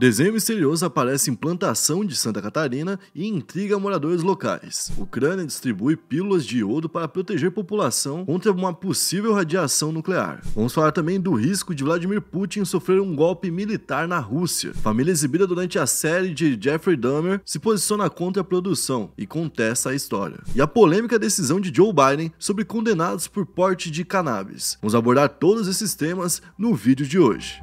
Desenho misterioso aparece em plantação de Santa Catarina e intriga moradores locais. Ucrânia distribui pílulas de iodo para proteger população contra uma possível radiação nuclear. Vamos falar também do risco de Vladimir Putin sofrer um golpe militar na Rússia. Família exibida durante a série de Jeffrey Dahmer se posiciona contra a produção e contesta a história. E a polêmica decisão de Joe Biden sobre condenados por porte de cannabis. Vamos abordar todos esses temas no vídeo de hoje.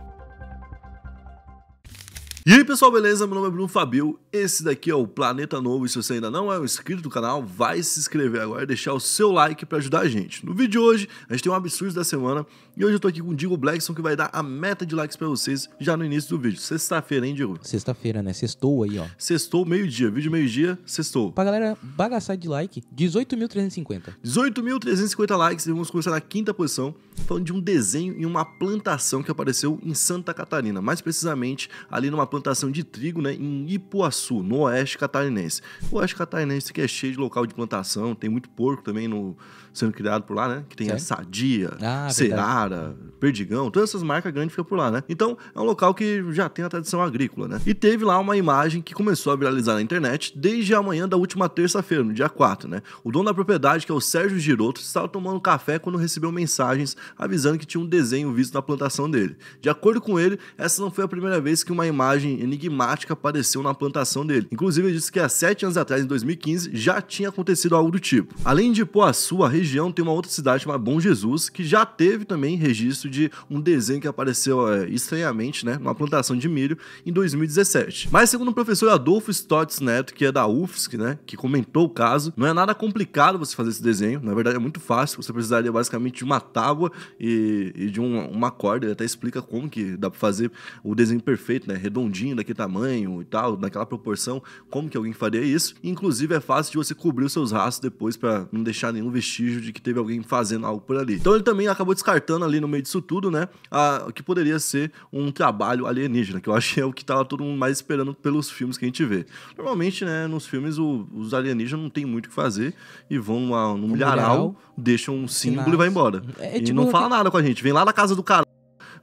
E aí pessoal, beleza? Meu nome é Bruno Fabio, esse daqui é o Planeta Novo e se você ainda não é um inscrito do canal, vai se inscrever agora e deixar o seu like para ajudar a gente. No vídeo de hoje, a gente tem um absurdo da semana e hoje eu tô aqui com o Diego Blackson que vai dar a meta de likes para vocês já no início do vídeo. Sexta-feira, hein Diego? Sexta-feira, né? Sextou aí, ó. Sextou, meio-dia, vídeo meio-dia, sextou. Pra galera bagaçar de like, 18.350. 18.350 likes e vamos começar na quinta posição, falando de um desenho em uma plantação que apareceu em Santa Catarina, mais precisamente ali numa plantação plantação de trigo né, em Ipuaçu, no oeste catarinense. O oeste catarinense que é cheio de local de plantação, tem muito porco também no, sendo criado por lá, né? Que tem Sério? a Sadia, ah, Cerara, Perdigão, todas essas marcas grandes ficam por lá, né? Então é um local que já tem a tradição agrícola, né? E teve lá uma imagem que começou a viralizar na internet desde a manhã da última terça-feira, no dia 4, né? O dono da propriedade, que é o Sérgio Giroto, estava tomando café quando recebeu mensagens avisando que tinha um desenho visto na plantação dele. De acordo com ele, essa não foi a primeira vez que uma imagem enigmática apareceu na plantação dele. Inclusive, ele disse que há sete anos atrás, em 2015, já tinha acontecido algo do tipo. Além de Poaçu, a região tem uma outra cidade chamada Bom Jesus, que já teve também registro de um desenho que apareceu é, estranhamente, né, numa plantação de milho em 2017. Mas segundo o professor Adolfo Stotz Neto, que é da UFSC, né, que comentou o caso, não é nada complicado você fazer esse desenho, na verdade é muito fácil, você precisaria basicamente de uma tábua e, e de um, uma corda, ele até explica como que dá para fazer o desenho perfeito, né, redondinho daquele tamanho e tal, daquela proporção, como que alguém faria isso. Inclusive é fácil de você cobrir os seus rastros depois para não deixar nenhum vestígio de que teve alguém fazendo algo por ali. Então ele também acabou descartando ali no meio disso tudo, né, a, que poderia ser um trabalho alienígena, que eu acho que é o que tava tá todo mundo mais esperando pelos filmes que a gente vê. Normalmente, né, nos filmes o, os alienígenas não tem muito o que fazer e vão lá no milharal, deixam um símbolo e vai embora. É, é e tipo não fala nada com a gente, vem lá na casa do cara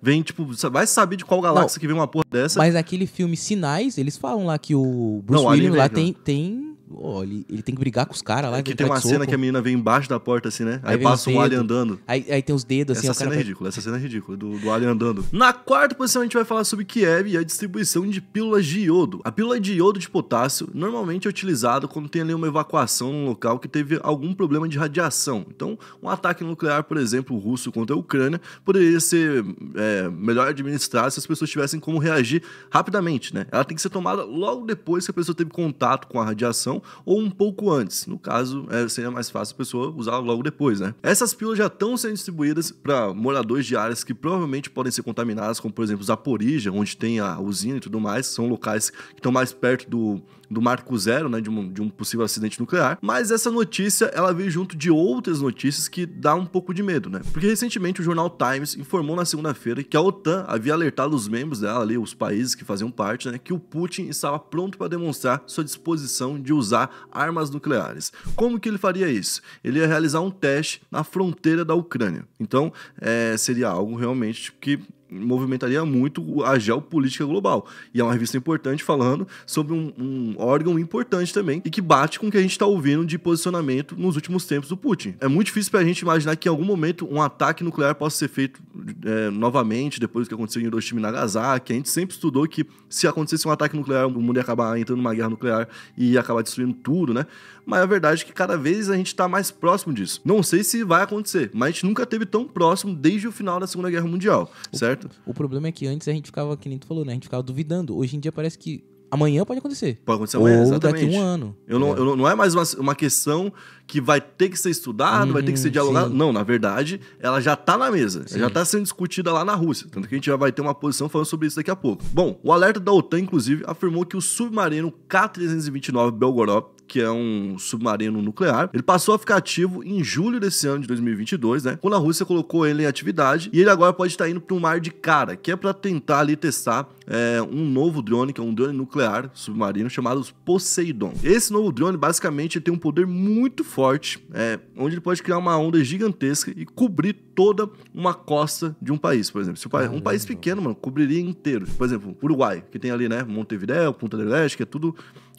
vem, tipo, vai saber de qual galáxia não, que vem uma porra dessa. Mas aquele filme Sinais, eles falam lá que o Bruce não, Willis lá tem, tem Oh, ele, ele, tem que brigar com os caras lá. É que tem tá uma cena que a menina vem embaixo da porta, assim, né? Aí, aí passa um alien andando. Aí, aí, tem os dedos, assim. Essa cena cara... é ridícula, essa cena é ridícula, do, do alien andando. Na quarta posição, a gente vai falar sobre Kiev e a distribuição de pílulas de iodo. A pílula de iodo de potássio normalmente é utilizada quando tem ali uma evacuação num local que teve algum problema de radiação. Então, um ataque nuclear, por exemplo, russo contra a Ucrânia, poderia ser é, melhor administrado se as pessoas tivessem como reagir rapidamente, né? Ela tem que ser tomada logo depois que a pessoa teve contato com a radiação ou um pouco antes. No caso, é, seria mais fácil a pessoa usar logo depois, né? Essas pílulas já estão sendo distribuídas para moradores de áreas que provavelmente podem ser contaminadas, como por exemplo Zaporija, onde tem a usina e tudo mais, são locais que estão mais perto do do Marco Zero, né, de um, de um possível acidente nuclear. Mas essa notícia, ela veio junto de outras notícias que dá um pouco de medo, né? Porque recentemente o jornal Times informou na segunda-feira que a OTAN havia alertado os membros dela ali, os países que faziam parte, né, que o Putin estava pronto para demonstrar sua disposição de usar armas nucleares. Como que ele faria isso? Ele ia realizar um teste na fronteira da Ucrânia. Então, é, seria algo realmente que movimentaria muito a geopolítica global. E é uma revista importante falando sobre um, um órgão importante também e que bate com o que a gente está ouvindo de posicionamento nos últimos tempos do Putin. É muito difícil para a gente imaginar que em algum momento um ataque nuclear possa ser feito é, novamente, depois do que aconteceu em Hiroshima e Nagasaki. A gente sempre estudou que se acontecesse um ataque nuclear, o mundo ia acabar entrando numa guerra nuclear e ia acabar destruindo tudo, né? mas a verdade é que cada vez a gente está mais próximo disso. Não sei se vai acontecer, mas a gente nunca teve tão próximo desde o final da Segunda Guerra Mundial, o, certo? O problema é que antes a gente ficava, que nem tu falou, né? A gente ficava duvidando. Hoje em dia parece que amanhã pode acontecer. Pode acontecer amanhã, Ou exatamente. daqui um ano. Eu não, é. Eu não, não é mais uma, uma, questão que vai ter que ser estudada, vai ter que ser hum, dialogada. Não, na verdade, ela já está na mesa. já está sendo discutida lá na Rússia. Tanto que a gente já vai ter uma posição falando sobre isso daqui a pouco. Bom, o alerta da OTAN, inclusive, afirmou que o submarino K-329 Belgorod que é um submarino nuclear, ele passou a ficar ativo em julho desse ano de 2022, né? Quando a Rússia colocou ele em atividade e ele agora pode estar indo para o mar de cara, que é para tentar ali testar é, um novo drone, que é um drone nuclear submarino chamado Poseidon. Esse novo drone, basicamente, tem um poder muito forte, é, onde ele pode criar uma onda gigantesca e cobrir toda uma costa de um país, por exemplo. Se um país pequeno, mano, cobriria inteiro. Por exemplo, Uruguai, que tem ali, né, Montevideo, Punta del Este, que é tudo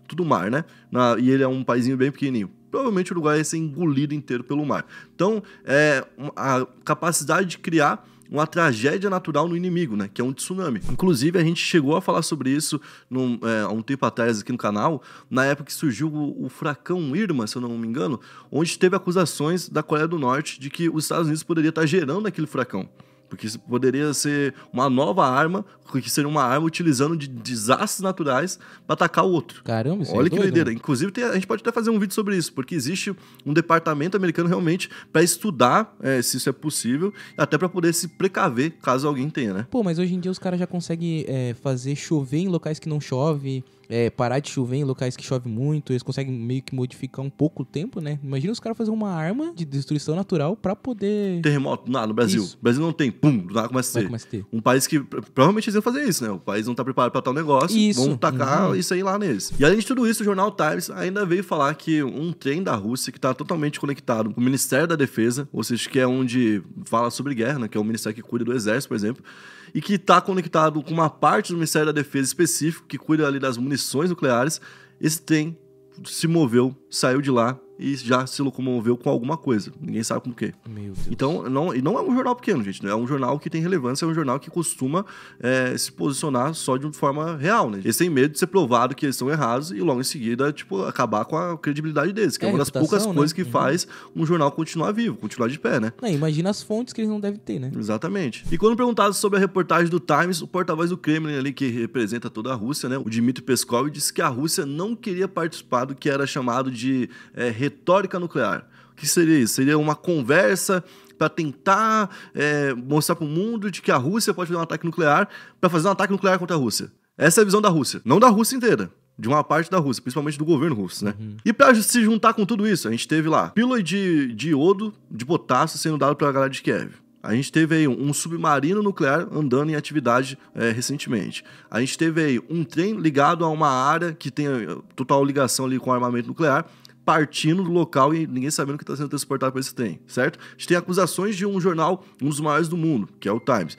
tudo mar, né? Na, e ele é um paizinho bem pequenininho. Provavelmente o Uruguai ia ser engolido inteiro pelo mar. Então, é, a capacidade de criar uma tragédia natural no inimigo, né? Que é um tsunami. Inclusive, a gente chegou a falar sobre isso num, é, há um tempo atrás aqui no canal, na época que surgiu o, o, Irma, se eu não me engano, onde teve acusações da Coreia do Norte de que os Estados Unidos poderiam estar gerando aquele fracão porque isso poderia ser uma nova arma, que seria uma arma utilizando de desastres naturais para atacar o outro. Caramba, isso é Olha é que doido, doideira. Mano. Inclusive, tem, a gente pode até fazer um vídeo sobre isso, porque existe um departamento americano realmente para estudar é, se isso é possível, até para poder se precaver caso alguém tenha, né? Pô, mas hoje em dia os caras já conseguem é, fazer chover em locais que não chove é, parar de chover em locais que chove muito, eles conseguem meio que modificar um pouco o tempo, né? Imagina os caras fazer uma arma de destruição natural para poder. Terremoto, nada, no Brasil. Isso. Brasil não tem, pum, não nada começa a, ter. começa a ter. Um país que provavelmente eles iam fazer isso, né? O país não tá preparado para tal negócio, isso. vão tacar uhum. isso aí lá neles. E além de tudo isso, o jornal Times ainda veio falar que um trem da Rússia que tá totalmente conectado com o Ministério da Defesa, ou seja, que é onde fala sobre guerra, né? Que é o ministério que cuida do exército, por exemplo e que está conectado com uma parte do Ministério da Defesa específico que cuida ali das munições nucleares. Esse trem se moveu, saiu de lá e já se locomoveu com alguma coisa. Ninguém sabe com o quê. Então, não, não é um jornal pequeno, gente. É um jornal que tem relevância, é um jornal que costuma é, se posicionar só de uma forma real, né? Eles têm medo de ser provado que eles estão errados e logo em seguida, tipo, acabar com a credibilidade deles, que é, é uma das poucas né? coisas que uhum. faz um jornal continuar vivo, continuar de pé, né? Não, imagina as fontes que eles não devem ter, né? Exatamente. E quando perguntado sobre a reportagem do Times, o porta-voz do Kremlin ali, que representa toda a Rússia, né? O Dmitry Peskov disse que a Rússia não queria participar do que era chamado de é, retórica nuclear. O que seria isso? Seria uma conversa para tentar é, mostrar para o mundo de que a Rússia pode fazer um ataque nuclear para fazer um ataque nuclear contra a Rússia. Essa é a visão da Rússia, não da Rússia inteira. De uma parte da Rússia, principalmente do governo russo, né? Uhum. E para se juntar com tudo isso, a gente teve lá pílula de, de iodo de potássio sendo dado pela galera de Kiev. A gente teve aí um submarino nuclear andando em atividade é, recentemente. A gente teve aí um trem ligado a uma área que tem é, total ligação ali com armamento nuclear partindo do local e ninguém sabendo que está sendo transportado para esse trem, certo? A gente tem acusações de um jornal, um dos maiores do mundo, que é o Times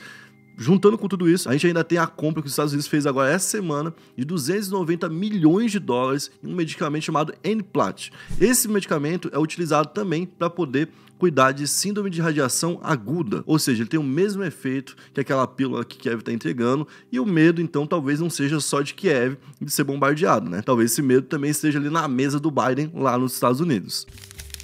juntando com tudo isso, a gente ainda tem a compra que os Estados Unidos fez agora essa semana de 290 milhões de dólares em um medicamento chamado Enplat. Esse medicamento é utilizado também para poder cuidar de síndrome de radiação aguda, ou seja, ele tem o mesmo efeito que aquela pílula que Kiev está entregando, e o medo então talvez não seja só de Kiev de ser bombardeado, né? Talvez esse medo também esteja ali na mesa do Biden lá nos Estados Unidos.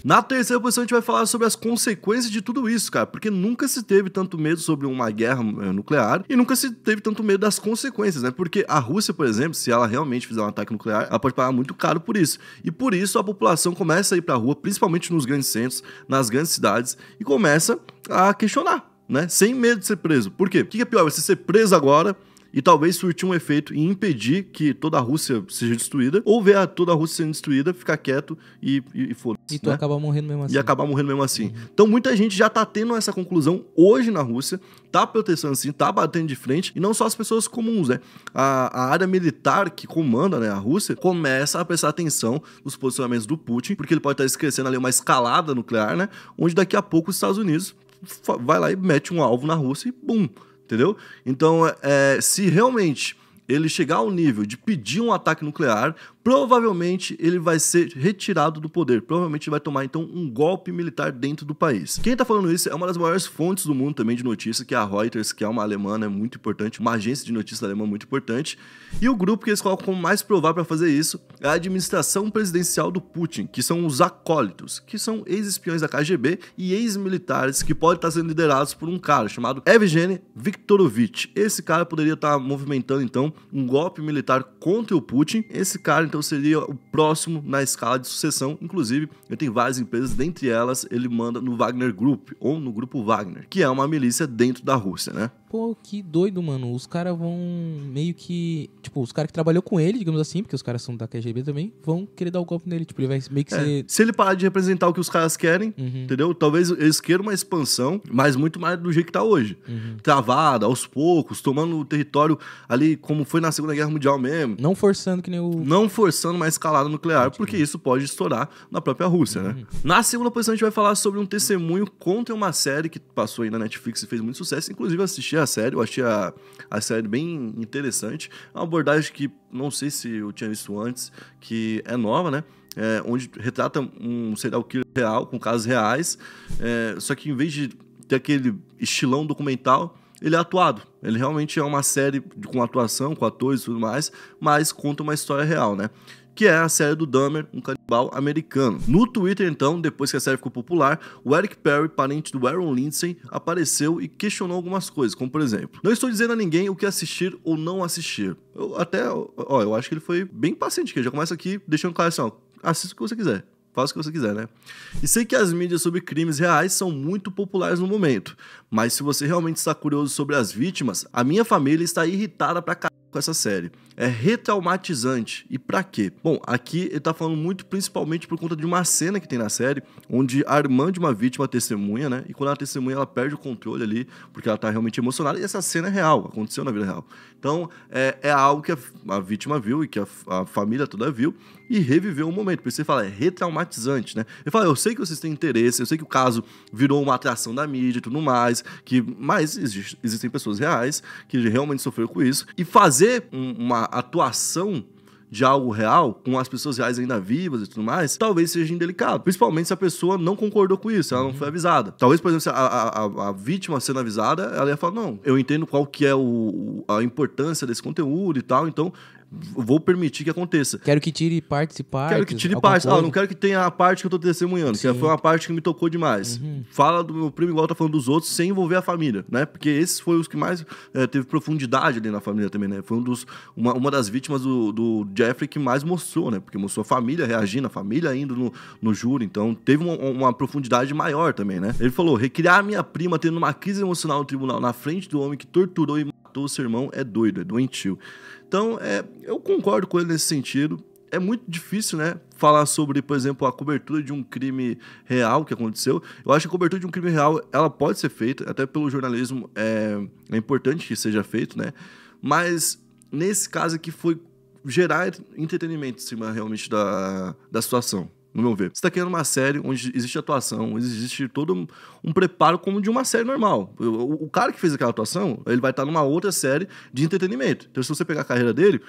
Na terceira posição, a gente vai falar sobre as consequências de tudo isso, cara, porque nunca se teve tanto medo sobre uma guerra é, nuclear e nunca se teve tanto medo das consequências, né? Porque a Rússia, por exemplo, se ela realmente fizer um ataque nuclear, ela pode pagar muito caro por isso. E por isso a população começa a ir pra rua, principalmente nos grandes centros, nas grandes cidades, e começa a questionar, né? Sem medo de ser preso. Por quê? O que é pior? Você ser preso agora e talvez surtir um efeito e impedir que toda a Rússia seja destruída, ou ver a toda a Rússia sendo destruída, ficar quieto e, e, e foda-se. E tu né? acabar morrendo mesmo assim. E acabar morrendo mesmo assim. Uhum. Então muita gente já tá tendo essa conclusão hoje na Rússia, tá protestando assim, tá batendo de frente, e não só as pessoas comuns, né? A, a área militar que comanda né, a Rússia começa a prestar atenção nos posicionamentos do Putin, porque ele pode estar esquecendo ali uma escalada nuclear, né? Onde daqui a pouco os Estados Unidos vai lá e mete um alvo na Rússia e bum! entendeu? Então, é, se realmente ele chegar ao nível de pedir um ataque nuclear, provavelmente ele vai ser retirado do poder. Provavelmente vai tomar então um golpe militar dentro do país. Quem está falando isso é uma das maiores fontes do mundo também de notícia, que é a Reuters, que é uma alemã, né, muito importante, uma agência de notícias alemã muito importante. E o grupo que eles colocam como mais provável para fazer isso é a administração presidencial do Putin, que são os acólitos, que são ex-espiões da KGB e ex-militares que podem estar sendo liderados por um cara chamado Evgeny Viktorovich. Esse cara poderia estar movimentando então um golpe militar contra o Putin. Esse cara então seria o próximo na escala de sucessão. Inclusive, ele tem várias empresas, dentre elas ele manda no Wagner Group, ou no Grupo Wagner, que é uma milícia dentro da Rússia, né? pô, que doido, mano. Os caras vão meio que. Tipo, os caras que trabalhou com ele, digamos assim, porque os caras são da KGB também, vão querer dar o um golpe nele. Tipo, ele vai meio que é, ser. Se ele parar de representar o que os caras querem, uhum. entendeu? Talvez eles queiram uma expansão, mas muito mais do jeito que tá hoje. Uhum. Travada, aos poucos, tomando o território ali, como foi na Segunda Guerra Mundial mesmo. Não forçando que nem o. Não forçando uma escalada nuclear, porque isso pode estourar na própria Rússia, né? uhum. né? Na segunda posição, a gente vai falar sobre um testemunho contra uma série que passou aí na Netflix e fez muito sucesso, inclusive assistindo a série, eu achei a, a série bem interessante. É uma abordagem que não sei se eu tinha visto antes, que é nova, né? É, onde retrata um serial killer real, com casos reais, é, só que em vez de ter aquele estilão documental, ele é atuado. Ele realmente é uma série com atuação, com atores e tudo mais, mas conta uma história real, né? que é a série do Dahmer, um canibal americano. No Twitter, então, depois que a série ficou popular, o Eric Perry, parente do Aaron Lindsay, apareceu e questionou algumas coisas, como por exemplo: Não estou dizendo a ninguém o que assistir ou não assistir. Eu até, ó, eu acho que ele foi bem paciente, que ele já começa aqui deixando claro assim: ó, assista o que você quiser faça o que você quiser, né? E sei que as mídias sobre crimes reais são muito populares no momento, mas se você realmente está curioso sobre as vítimas, a minha família está irritada pra caralho com essa série é retraumatizante. E para quê? Bom, aqui ele tá falando muito principalmente por conta de uma cena que tem na série, onde a irmã de uma vítima testemunha, né? E quando ela testemunha, ela perde o controle ali, porque ela tá realmente emocionada. E essa cena é real, aconteceu na vida real. Então, é, é algo que a, a, vítima viu e que a, a, família toda viu e reviveu o momento. Por isso você fala, é retraumatizante, né? Ele fala, eu sei que vocês têm interesse, eu sei que o caso virou uma atração da mídia e tudo mais, que, mas existe, existem pessoas reais que realmente sofreram com isso. E fazer um, uma atuação de algo real, com as pessoas reais ainda vivas e tudo mais, talvez seja indelicado. Principalmente se a pessoa não concordou com isso, ela não uhum. foi avisada. Talvez, por exemplo, se a, a, a, vítima sendo avisada, ela ia falar, não, eu entendo qual que é o, a importância desse conteúdo e tal, então vou permitir que aconteça. Quero que tire parte e partes. Quero que tire parte Ah, não quero que tenha a parte que eu tô testemunhando, Sim. que foi uma parte que me tocou demais. Uhum. Fala do meu primo igual tá falando dos outros, sem envolver a família, né? Porque esses foi os que mais é, teve profundidade ali na família também, né? Foi um dos, uma, uma das vítimas do, do Jeffrey que mais mostrou, né? Porque mostrou a família reagindo, a família indo no, no júri. Então, teve uma, uma profundidade maior também, né? Ele falou, recriar minha prima tendo uma crise emocional no tribunal na frente do homem que torturou e matou seu irmão é doido, é doentio. Então, é, eu concordo com ele nesse sentido. É muito difícil, né? Falar sobre, por exemplo, a cobertura de um crime real que aconteceu. Eu acho que a cobertura de um crime real, ela pode ser feita, até pelo jornalismo é, é importante que seja feito, né? Mas nesse caso aqui foi gerar entretenimento em cima realmente da, da situação no meu ver. Você está criando uma série onde existe atuação, existe todo um, um preparo como de uma série normal. O, o, cara que fez aquela atuação, ele vai estar tá numa outra série de entretenimento. Então, se você pegar a carreira dele,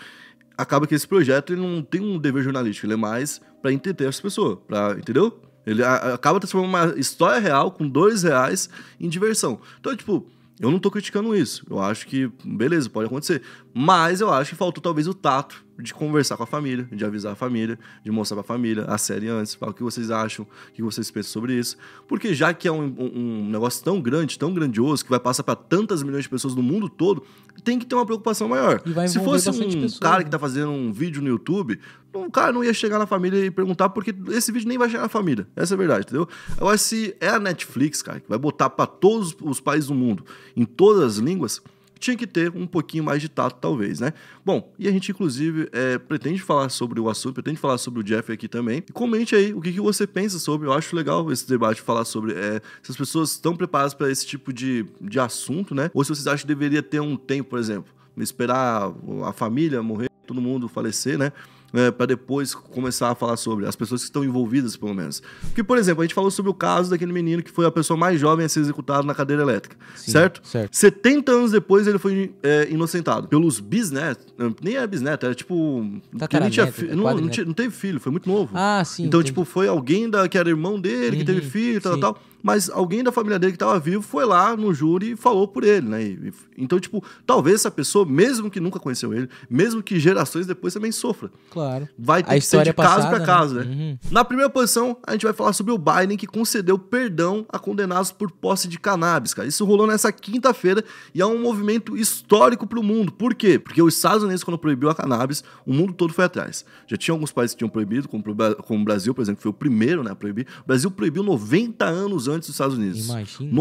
acaba que esse projeto ele não tem um dever jornalístico, ele é mais para entreter as pessoas, pra, entendeu? Ele a, acaba transformando uma história real com dois reais em diversão. Então, tipo, eu não tô criticando isso. Eu acho que, beleza, pode acontecer. Mas eu acho que faltou talvez o tato de conversar com a família, de avisar a família, de mostrar pra família a série antes, falar o que vocês acham, o que vocês pensam sobre isso. Porque já que é um, um negócio tão grande, tão grandioso, que vai passar para tantas milhões de pessoas no mundo todo, tem que ter uma preocupação maior. Se fosse um pessoa, cara né? que tá fazendo um vídeo no YouTube, o cara não ia chegar na família e perguntar, porque esse vídeo nem vai chegar na família. Essa é a verdade, entendeu? Agora, se é a Netflix, cara, que vai botar para todos os países do mundo, em todas as línguas, tinha que ter um pouquinho mais de tato, talvez, né? Bom, e a gente, inclusive, é, pretende falar sobre o assunto, pretende falar sobre o Jeff aqui também. comente aí o que, que você pensa sobre. Eu acho legal esse debate, falar sobre é, se as pessoas estão preparadas para esse tipo de, de assunto, né? Ou se vocês acham que deveria ter um tempo, por exemplo, esperar a família morrer, todo mundo falecer, né? é, né, para depois começar a falar sobre, as pessoas que estão envolvidas, pelo menos. Porque, por exemplo, a gente falou sobre o caso daquele menino que foi a pessoa mais jovem a ser executado na cadeira elétrica, Sim, certo? certo? 70 anos depois ele foi é, inocentado pelos bisnetos, nem era é bisneto, era tipo... Tá é não, tinha, não, não, tinha, não, teve filho, foi muito novo. Ah, sim. Então, entendi. tipo, foi alguém da, que era irmão dele, uhum, que teve uhum, filho e tal, sim. tal mas alguém da família dele que estava vivo foi lá no júri e falou por ele, né? E, então, tipo, talvez essa pessoa, mesmo que nunca conheceu ele, mesmo que gerações depois também sofra. Claro. Vai ter a que ser de é passada, né? caso para caso, né? né? Uhum. Na primeira posição, a gente vai falar sobre o Biden que concedeu perdão a condenados por posse de cannabis, cara. Isso rolou nessa quinta-feira e é um movimento histórico para o mundo. Por quê? Porque os Estados Unidos, quando proibiu a cannabis, o mundo todo foi atrás. Já tinha alguns países que tinham proibido, como, como o Brasil, por exemplo, que foi o primeiro né, a proibir. O Brasil proibiu 90 anos antes antes dos Estados Unidos. Imagina.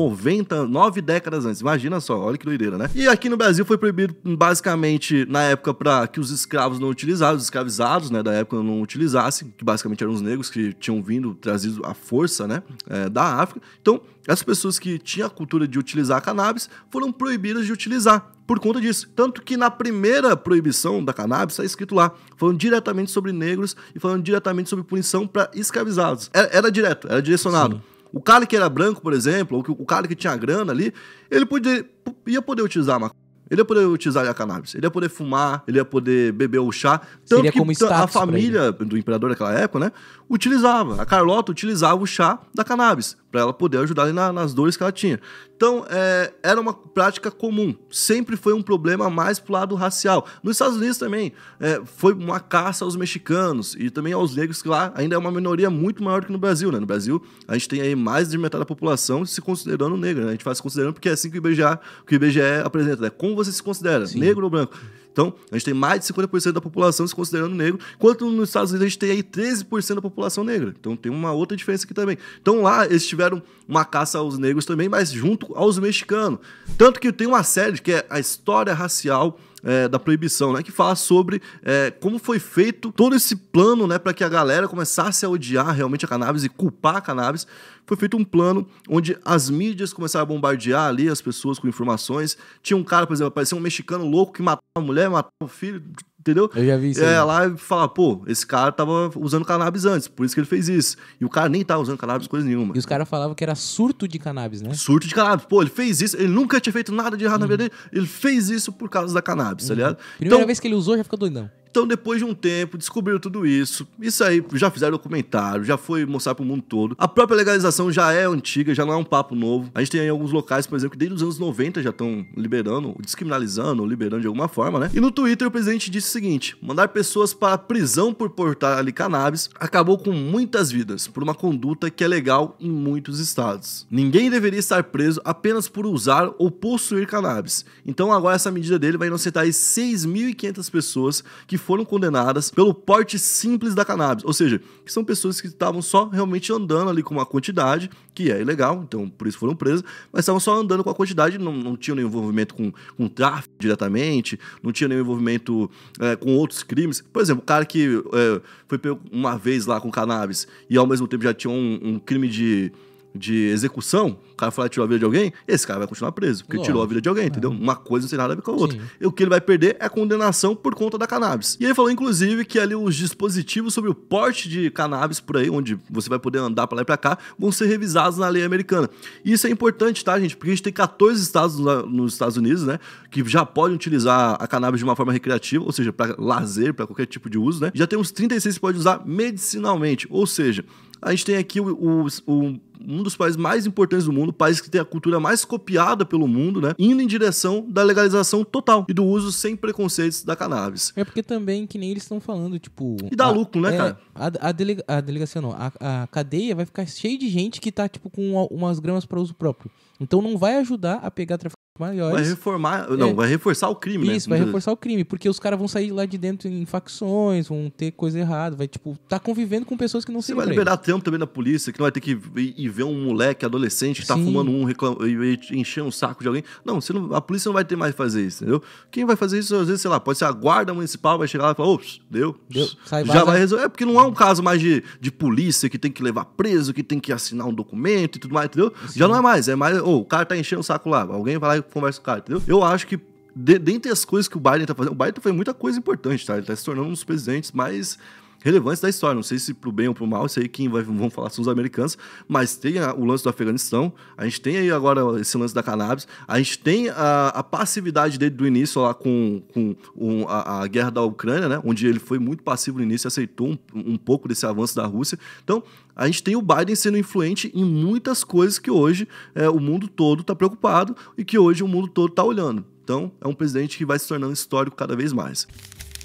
90, décadas antes. Imagina só, olha que doideira, né? E aqui no Brasil foi proibido basicamente na época para que os escravos não utilizassem, os escravizados, né, da época não utilizassem, que basicamente eram os negros que tinham vindo, trazido a força, né, é, da África. Então, as pessoas que tinham a cultura de utilizar cannabis foram proibidas de utilizar por conta disso. Tanto que na primeira proibição da cannabis está escrito lá, falando diretamente sobre negros e falando diretamente sobre punição para escravizados. Era, era, direto, era direcionado. Sim. O cara que era branco, por exemplo, ou o cara que tinha grana ali, ele podia, ia poder utilizar a maconha. Ele ia poder utilizar a cannabis, ele ia poder fumar, ele ia poder beber o chá. Tanto Seria que a família do imperador daquela época, né? Utilizava. A Carlota utilizava o chá da cannabis para ela poder ajudar ali na, nas dores que ela tinha. Então, é, era uma prática comum, sempre foi um problema mais pro lado racial. Nos Estados Unidos também é, foi uma caça aos mexicanos e também aos negros, que lá ainda é uma minoria muito maior que no Brasil, né? No Brasil, a gente tem aí mais de metade da população se considerando negra, né? A gente faz se considerando porque é assim que o IBGE, que o IBGE apresenta, né? Como você se considera, Sim. negro ou branco? Então, a gente tem mais de 50% da população se considerando negro, enquanto nos Estados Unidos a gente tem aí 13% da população negra. Então, tem uma outra diferença aqui também. Então, lá eles tiveram uma caça aos negros também, mas junto aos mexicanos. Tanto que tem uma série que é a história racial é, da proibição, né? Que fala sobre é, como foi feito todo esse plano, né? Para que a galera começasse a odiar realmente a cannabis e culpar a cannabis foi feito um plano onde as mídias começaram a bombardear ali as pessoas com informações. Tinha um cara, por exemplo, parecia um mexicano louco que matava a mulher, matava o filho, entendeu? Eu já vi isso. É, aí. lá e falar, pô, esse cara tava usando cannabis antes, por isso que ele fez isso. E o cara nem tava usando cannabis, coisa nenhuma. E os caras falavam que era surto de cannabis, né? Surto de cannabis. Pô, ele fez isso, ele nunca tinha feito nada de errado uhum. na vida dele, ele fez isso por causa da cannabis, tá uhum. tá ligado? Primeira então, vez que ele usou, já ficou doidão. Então, depois de um tempo, descobriram tudo isso. Isso aí já fizeram documentário, já foi mostrar para o mundo todo. A própria legalização já é antiga, já não é um papo novo. A gente tem aí alguns locais, por exemplo, que desde os anos 90 já estão liberando, descriminalizando, liberando de alguma forma, né? E no Twitter o presidente disse o seguinte: mandar pessoas para a prisão por portar ali cannabis acabou com muitas vidas por uma conduta que é legal em muitos estados. Ninguém deveria estar preso apenas por usar ou possuir cannabis. Então agora essa medida dele vai inocentar 6.500 pessoas que foram condenadas pelo porte simples da cannabis, ou seja, que são pessoas que estavam só realmente andando ali com uma quantidade, que é ilegal, então por isso foram presas, mas estavam só andando com a quantidade, não, não tinham nenhum envolvimento com, com tráfico diretamente, não tinham nenhum envolvimento é, com outros crimes. Por exemplo, o cara que é, foi pego uma vez lá com cannabis e ao mesmo tempo já tinha um, um crime de de execução, o cara falou que tirou a vida de alguém, esse cara vai continuar preso, porque tirou a vida de alguém, é. entendeu? Uma coisa não tem nada a ver com a outra. Sim. E o que ele vai perder é a condenação por conta da cannabis. E ele falou, inclusive, que ali os dispositivos sobre o porte de cannabis por aí, onde você vai poder andar para lá e pra cá, vão ser revisados na lei americana. E isso é importante, tá, gente? Porque a gente tem 14 estados nos Estados Unidos, né, que já podem utilizar a cannabis de uma forma recreativa, ou seja, para lazer, para qualquer tipo de uso, né? Já tem uns 36 que pode usar medicinalmente, ou seja, a gente tem aqui o, o, o, um dos países mais importantes do mundo, país que tem a cultura mais copiada pelo mundo, né? Indo em direção da legalização total e do uso sem preconceitos da cannabis. É porque também, que nem eles estão falando, tipo. E dá a, lucro, né, é, cara? A, a, delega, a delegacia não, a, a cadeia vai ficar cheia de gente que tá, tipo, com umas gramas para uso próprio. Então não vai ajudar a pegar maiores. Vai reformar, não, é. vai reforçar o crime, Isso, né? Isso, vai reforçar o crime, porque os caras vão sair lá de dentro em facções, vão ter coisa errada, vai tipo, tá convivendo com pessoas que não se Você vai liberar tempo também da polícia, que não vai ter que ir, ir ver um moleque adolescente que tá Sim. tá fumando um reclam... e encher um saco de alguém. Não, você não, a polícia não vai ter mais fazer isso, entendeu? Quem vai fazer isso, às vezes, sei lá, pode ser a guarda municipal, vai chegar lá e falar, ops, deu, deu. Sai, já vai resolver. É porque não é um caso mais de, de polícia que tem que levar preso, que tem que assinar um documento e tudo mais, entendeu? Sim. Já não é mais, é mais, oh, o cara tá enchendo o saco lá, alguém vai lá e conversa com o cara, entendeu? Eu acho que de, dentre as coisas que o Biden tá fazendo, o Biden tá fazendo muita coisa importante, tá? Ele tá se tornando um dos presidentes mais relevantes da história. Não sei se pro bem ou pro mal, sei quem vai, vão falar são os americanos, mas tem a, o lance do Afeganistão, a gente tem aí agora esse lance da cannabis, a gente tem a, a passividade dele do início lá com, com um, a, a, guerra da Ucrânia, né? Onde ele foi muito passivo no início, aceitou um, um pouco desse avanço da Rússia. Então, a gente tem o Biden sendo influente em muitas coisas que hoje é, o mundo todo está preocupado e que hoje o mundo todo está olhando. Então, é um presidente que vai se tornando histórico cada vez mais.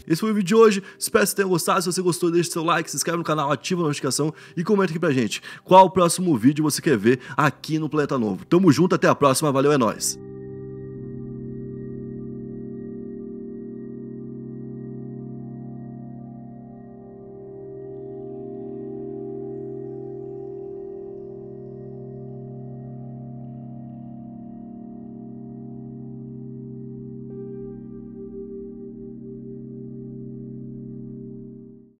Esse foi o vídeo de hoje. Espero que você tenha gostado. Se você gostou, deixe seu like, se inscreve no canal, ativa a notificação e comenta aqui pra gente qual o próximo vídeo você quer ver aqui no Planeta Novo. Tamo junto, até a próxima. Valeu, é nóis!